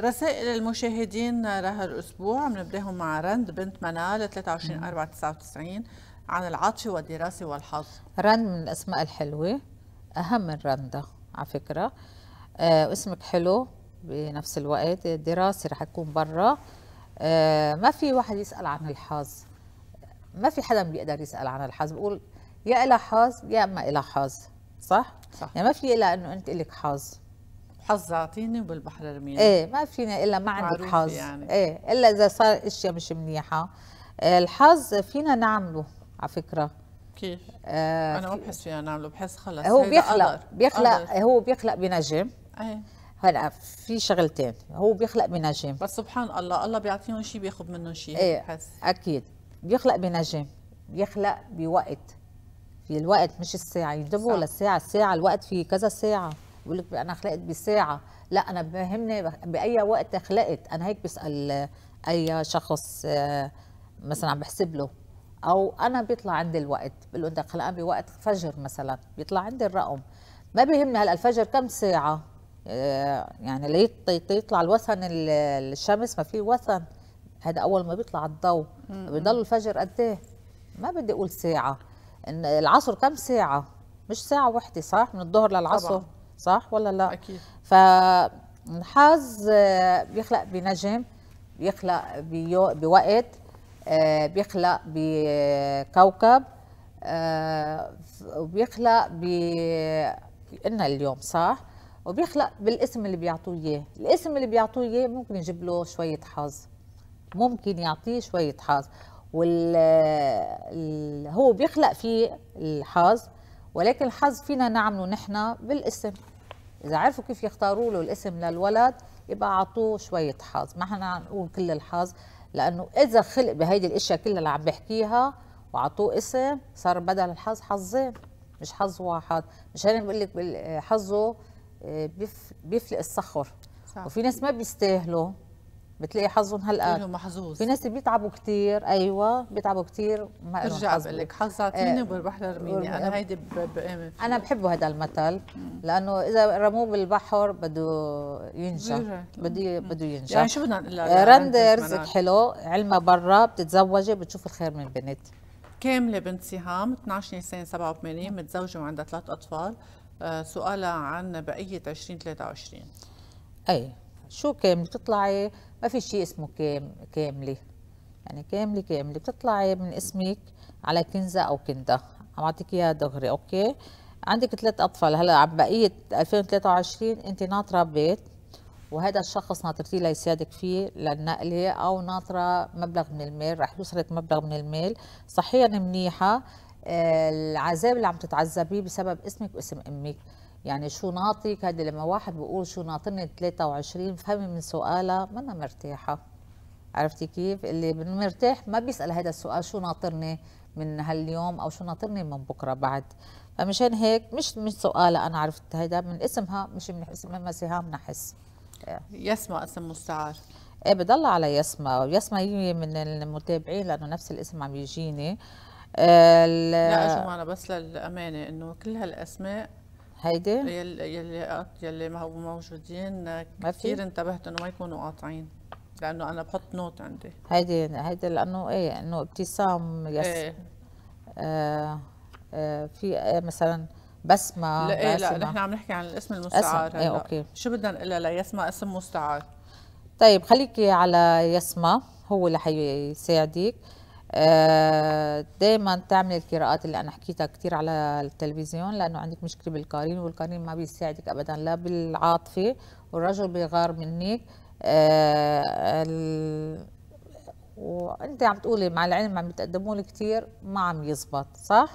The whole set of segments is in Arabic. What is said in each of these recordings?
رسائل المشاهدين لهالاسبوع بنبداهم مع رند بنت منال 23 4 99 عن العاطفه والدراسه والحظ رند من الاسماء الحلوه اهم من رندا على فكره آه اسمك حلو بنفس الوقت الدراسه رح تكون برا آه ما في واحد يسال عن الحظ ما في حدا بيقدر يسال عن الحظ بقول يا إلها حظ يا اما إلها حظ صح؟, صح يعني ما في إلا انه انت إلك حظ حظ اعطيني وبالبحر رميني ايه ما فينا الا ما عندك حظ يعني. ايه الا اذا صار اشياء مش منيحه إيه، الحظ فينا نعمله على فكره كيف؟ آه انا ما بحس فينا نعمله بحس خلص هو بيخلق قدر. بيخلق قدر. هو بيخلق بنجم ايه هلا في شغلتين هو بيخلق بنجم بس سبحان الله الله بيعطيهم شيء بياخذ منهم شيء ايه بحس اكيد بيخلق بنجم بيخلق بوقت في الوقت مش الساعه ينتبهوا للساعه الساعه الوقت في كذا ساعه بيقول لك انا خلقت بساعه لا انا بيهمني باي وقت خلقت انا هيك بسال اي شخص آه، مثلا عم بحسب له او انا بيطلع عندي الوقت بقول له انت خلقان بوقت فجر مثلا بيطلع عندي الرقم ما بيهمني هلا الفجر كم ساعه آه، يعني ليطلع الوثن الشمس ما في وثن هذا اول ما بيطلع الضوء بضل الفجر قد ايه ما بدي اقول ساعه العصر كم ساعه مش ساعه وحده صح من الظهر للعصر طبعا. صح ولا لا اكيد فالحظ آه، بيخلق بنجم بيخلق بوقت آه، بيخلق بكوكب آه، وبيخلق ب قلنا اليوم صح وبيخلق بالاسم اللي بيعطوه اياه الاسم اللي بيعطوه اياه ممكن يجيب له شويه حظ ممكن يعطيه شويه حظ وال هو بيخلق فيه الحظ ولكن الحظ فينا نعمله نحن بالاسم اذا عرفوا كيف يختاروا له الاسم للولد يبقى اعطوه شويه حظ ما احنا نقول كل الحظ لانه اذا خلق بهيدي الاشياء كلها اللي عم بحكيها واعطوه اسم صار بدل الحظ حظين مش حظ واحد مشان بقول لك حظه آه، بيفلق الصخر صح. وفي ناس ما بيستاهلوا بتلاقي حظهم هلا انه محظوظ في ناس بيتعبوا كثير ايوه بيتعبوا كثير ما ارجع بقول لك حظ اعطيني إيه. بالبحر ارميني انا هيدي بآمن إيه. انا بحبه هذا المثل لانه اذا رموه بالبحر بده ينجح بده بده ينجح يعني شو بدنا نقول رند رزق حلو علمها برا بتتزوجي بتشوف الخير من بنت كامله بنت سهام 12 سنه 87 متزوجه وعندها ثلاث اطفال آه، سؤالها عن بقيه 20 23 اي شو كامل بتطلعي ما في شيء اسمه كام كامله يعني كامله كامله بتطلعي من اسمك على كنزه او كنده عم اعطيك اياها دغري اوكي عندك ثلاث اطفال هلا عم بقيه 2023 انت ناطره بيت وهذا الشخص ناطرتي ليساعدك فيه للنقله او ناطره مبلغ من المال رح يوصلك مبلغ من المال صحيا منيحه آه، العذاب اللي عم تتعذبيه بسبب اسمك واسم امك يعني شو ناطيك هذه لما واحد بيقول شو ناطرني 23 فهمي من سؤالها ما انا مرتاحه عرفتي كيف اللي مرتاح ما بيسال هذا السؤال شو ناطرني من هاليوم او شو ناطرني من بكره بعد فمشان هيك مش من سؤالها انا عرفت هيدا من اسمها مش من اسمها ما نحس حس يسمى اسم مستعار ايه بضل على يسمى يسمى هي من المتابعين لانه نفس الاسم عم يجيني لا يا جماعه بس للامانه انه كل هالاسماء هيدي يلي يلي يلي موجودين كثير انتبهت انه ما يكونوا قاطعين لانه انا بحط نوت عندي هيدي هيدي لانه ايه انه ابتسام يس ايه آه آه في آه مثلا بسمة لا ايه لا نحن عم نحكي عن الاسم المستعار اسم. ايه اوكي شو بدنا نقول ليسمى اسم مستعار طيب خليكي على يسمى هو اللي حيساعدك آه، دائما تعمل القراءات اللي انا حكيتها كثير على التلفزيون لانه عندك مشكله بالقارين والقارين ما بيساعدك ابدا لا بالعاطفه والرجل بيغار منك آه، ال... وانت عم تقولي مع العلم عم بتقدموا لي كثير ما عم يزبط صح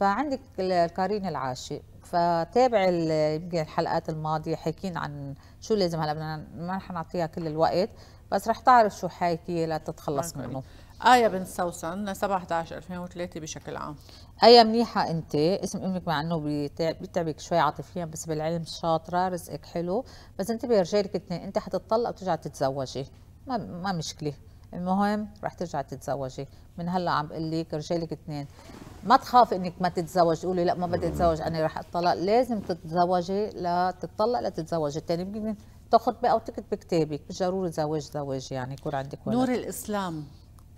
فعندك القارين العاشق فتابع يمكن الحلقات الماضيه حكينا عن شو لازم هلا ما رح نعطيها كل الوقت بس رح تعرف شو حاكيه لتتخلص منه آية بنت سوسن ل 17 2003 بشكل عام آية منيحة أنت اسم أمك مع أنه بيتعبك شوي عاطفيا بس بالعلم شاطرة رزقك حلو بس انتبهي رجالك اثنين أنت حتطلق وترجع تتزوجي ما ما مشكلة المهم رح ترجع تتزوجي من هلا عم بقول لك رجالك اثنين ما تخافي انك ما تتزوج تقولي لا ما بدي اتزوج انا رح اتطلق لازم تتزوجي لتتطلق لتتزوجي الثاني يمكن تاخذ بقى وتكتب كتابك مش ضروري زواج زواج يعني يكون عندك ولد. نور الاسلام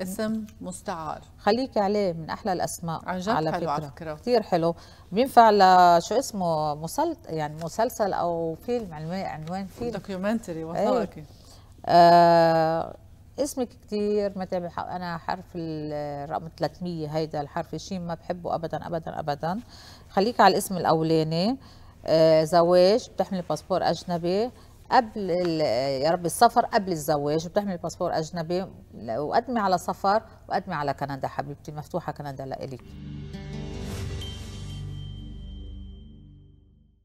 اسم مستعار خليكي عليه من احلى الاسماء عن جد على حلو فكرة. على فكره كثير حلو بينفع لشو اسمه مسل يعني مسلسل او فيلم عنوان فيلم دوكيومنتري إيه. وثائقي ايه. آه اسمك كثير مثلا انا حرف الرقم 300 هيدا الحرف شيء ما بحبه ابدا ابدا ابدا خليك على الاسم الاولاني آه زواج بتحمل باسبور اجنبي قبل يا رب السفر قبل الزواج بتحمل باسبور اجنبي وقدمي على سفر وقدمي على كندا حبيبتي مفتوحه كندا لك.